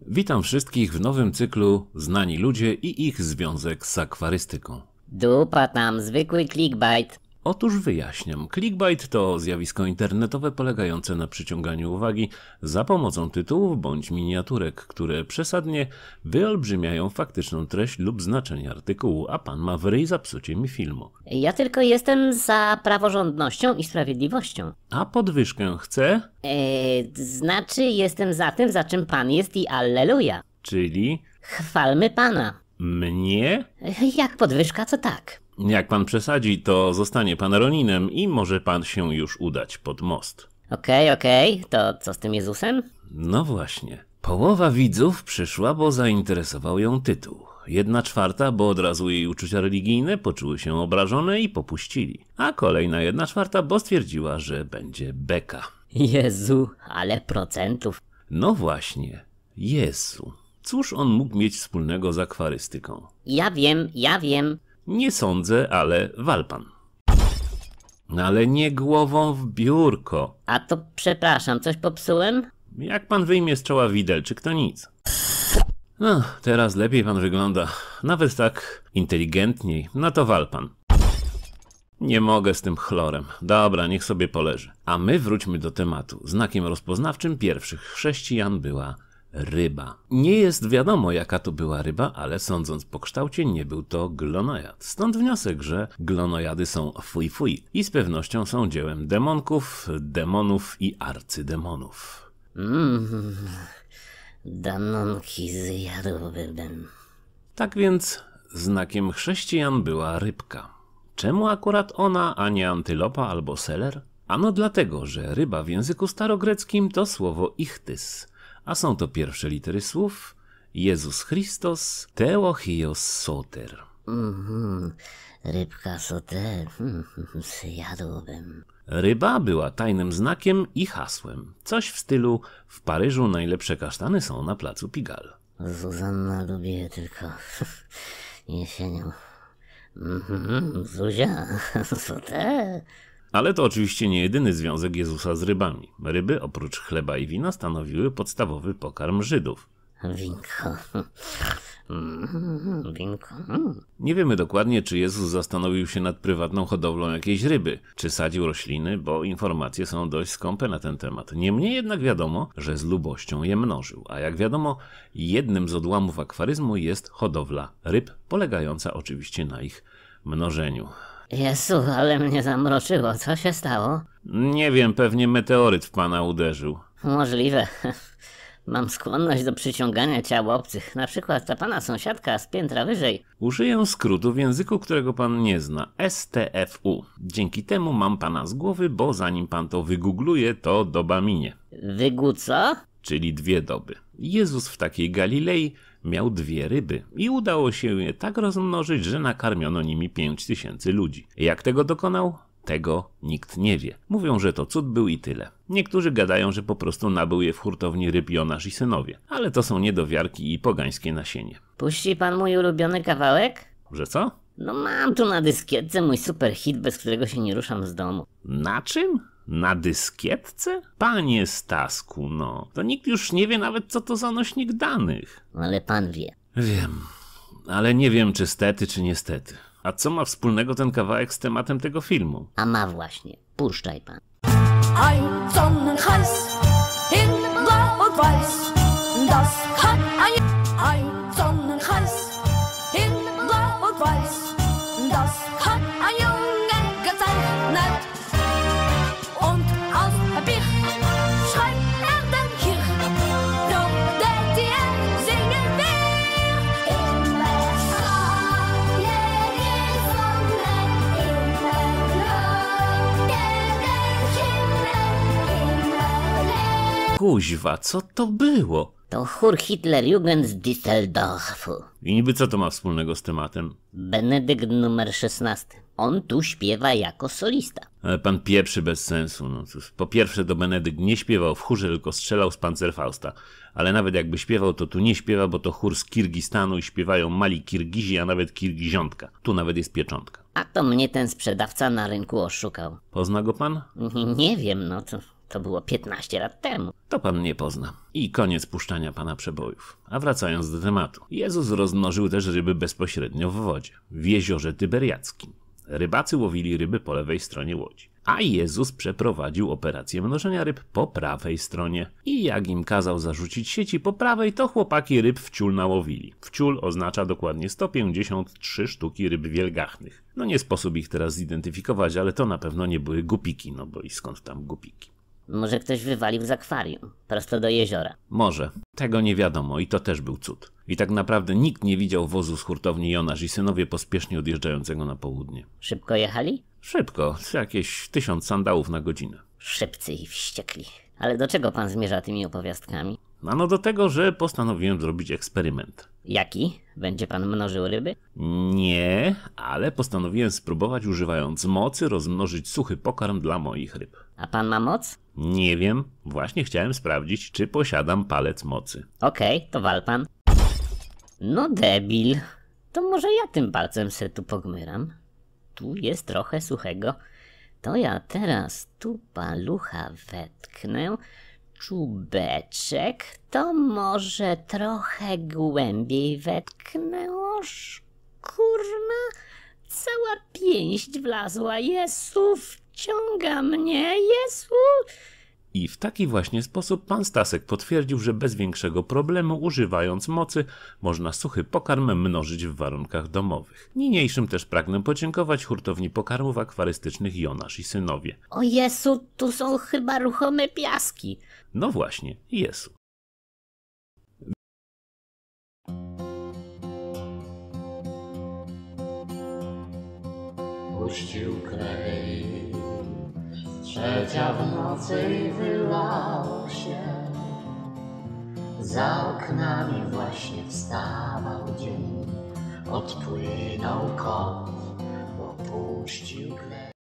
Witam wszystkich w nowym cyklu Znani Ludzie i ich związek z akwarystyką. Dupa tam, zwykły clickbait. Otóż wyjaśniam. Clickbait to zjawisko internetowe polegające na przyciąganiu uwagi za pomocą tytułów bądź miniaturek, które przesadnie wyolbrzymiają faktyczną treść lub znaczenie artykułu, a pan ma wryj za psucie mi filmu. Ja tylko jestem za praworządnością i sprawiedliwością. A podwyżkę chce? Eee, znaczy jestem za tym, za czym pan jest i alleluja. Czyli? Chwalmy pana. Mnie? E, jak podwyżka, co tak. Jak pan przesadzi, to zostanie pan Roninem i może pan się już udać pod most. Okej, okay, okej, okay. to co z tym Jezusem? No właśnie. Połowa widzów przyszła, bo zainteresował ją tytuł. Jedna czwarta, bo od razu jej uczucia religijne poczuły się obrażone i popuścili. A kolejna jedna czwarta, bo stwierdziła, że będzie beka. Jezu, ale procentów. No właśnie, Jezu. Cóż on mógł mieć wspólnego z akwarystyką? Ja wiem, ja wiem. Nie sądzę, ale walpan. No, ale nie głową w biurko. A to przepraszam, coś popsułem? Jak pan wyjmie z czoła widelczyk, to nic. No, teraz lepiej pan wygląda. Nawet tak inteligentniej. No to walpan. Nie mogę z tym chlorem. Dobra, niech sobie poleży. A my wróćmy do tematu. Znakiem rozpoznawczym pierwszych chrześcijan była ryba. Nie jest wiadomo jaka to była ryba, ale sądząc po kształcie nie był to glonojad. Stąd wniosek, że glonojady są fuj fuj i z pewnością są dziełem demonków, demonów i arcydemonów. Mmm, demonki zjadłbym. Tak więc znakiem chrześcijan była rybka. Czemu akurat ona, a nie antylopa albo seler? Ano dlatego, że ryba w języku starogreckim to słowo ichtys, a są to pierwsze litery słów Jezus Christos Teochios Soter. Mhm, rybka Soter, hmm, hmm, hmm, zjadłbym. Ryba była tajnym znakiem i hasłem. Coś w stylu w Paryżu najlepsze kasztany są na placu Pigal. Zuzanna lubi je tylko jesienią. Mhm, Zuzia, Soter. Ale to oczywiście nie jedyny związek Jezusa z rybami. Ryby, oprócz chleba i wina, stanowiły podstawowy pokarm Żydów. Winko. Mm, winko. Nie wiemy dokładnie, czy Jezus zastanowił się nad prywatną hodowlą jakiejś ryby, czy sadził rośliny, bo informacje są dość skąpe na ten temat. Niemniej jednak wiadomo, że z lubością je mnożył, a jak wiadomo, jednym z odłamów akwaryzmu jest hodowla ryb, polegająca oczywiście na ich mnożeniu. Jezu, ale mnie zamroczyło. Co się stało? Nie wiem, pewnie meteoryt w pana uderzył. Możliwe. Mam skłonność do przyciągania ciał obcych, na przykład ta pana sąsiadka z piętra wyżej. Użyję skrótu w języku, którego pan nie zna, STFU. Dzięki temu mam pana z głowy, bo zanim pan to wygoogluje, to doba minie. Wygu co? Czyli dwie doby. Jezus w takiej Galilei miał dwie ryby i udało się je tak rozmnożyć, że nakarmiono nimi pięć tysięcy ludzi. Jak tego dokonał? Tego nikt nie wie. Mówią, że to cud był i tyle. Niektórzy gadają, że po prostu nabył je w hurtowni ryb Jonasz i synowie, ale to są niedowiarki i pogańskie nasienie. Puści pan mój ulubiony kawałek? Że co? No mam tu na dyskietce mój super hit, bez którego się nie ruszam z domu. Na czym? Na dyskietce? Panie Stasku, no. To nikt już nie wie nawet, co to za nośnik danych. Ale pan wie. Wiem. Ale nie wiem, czy stety, czy niestety. A co ma wspólnego ten kawałek z tematem tego filmu? A ma właśnie. Puszczaj pan. in das kann Kuźwa, co to było? To chór Hitlerjugend z Düsseldorfu. I niby co to ma wspólnego z tematem? Benedykt numer 16. On tu śpiewa jako solista. Ale pan pieprzy bez sensu. No cóż, po pierwsze to Benedykt nie śpiewał w chórze, tylko strzelał z Panzerfausta. Ale nawet jakby śpiewał, to tu nie śpiewa, bo to chór z Kirgistanu i śpiewają mali Kirgizi, a nawet Kirgiziątka. Tu nawet jest pieczątka. A to mnie ten sprzedawca na rynku oszukał. Pozna go pan? Nie wiem, no to to było 15 lat temu. To pan nie pozna. I koniec puszczania pana przebojów. A wracając do tematu. Jezus rozmnożył też ryby bezpośrednio w wodzie, w jeziorze Tyberiackim. Rybacy łowili ryby po lewej stronie łodzi. A Jezus przeprowadził operację mnożenia ryb po prawej stronie. I jak im kazał zarzucić sieci po prawej, to chłopaki ryb wciul nałowili. Wciul oznacza dokładnie 153 sztuki ryb wielgachnych. No nie sposób ich teraz zidentyfikować, ale to na pewno nie były gupiki, no bo i skąd tam gupiki. Może ktoś wywalił z akwarium, prosto do jeziora. Może. Tego nie wiadomo i to też był cud. I tak naprawdę nikt nie widział wozu z hurtowni Jonasz i synowie pospiesznie odjeżdżającego na południe. Szybko jechali? Szybko, jakieś tysiąc sandałów na godzinę. Szybcy i wściekli. Ale do czego pan zmierza tymi opowiastkami? No, no do tego, że postanowiłem zrobić eksperyment. Jaki? Będzie pan mnożył ryby? Nie, ale postanowiłem spróbować używając mocy rozmnożyć suchy pokarm dla moich ryb. A pan ma moc? Nie wiem. Właśnie chciałem sprawdzić, czy posiadam palec mocy. Okej, okay, to wal pan. No debil. To może ja tym palcem se tu pogmyram. Tu jest trochę suchego. To ja teraz tu palucha wetknę. Czubeczek. To może trochę głębiej wetknę. Oż kurna. Cała pięść wlazła. Jesów Ciąga mnie, Jezu! I w taki właśnie sposób pan Stasek potwierdził, że bez większego problemu, używając mocy, można suchy pokarm mnożyć w warunkach domowych. Niniejszym też pragnę podziękować hurtowni pokarmów akwarystycznych Jonasz i synowie. O Jezu, tu są chyba ruchome piaski. No właśnie, Jezu. Puścił kraj Trzecia w nocy i wylało się, za oknami właśnie wstawał dzień, odpłynął kot, opuścił gleb.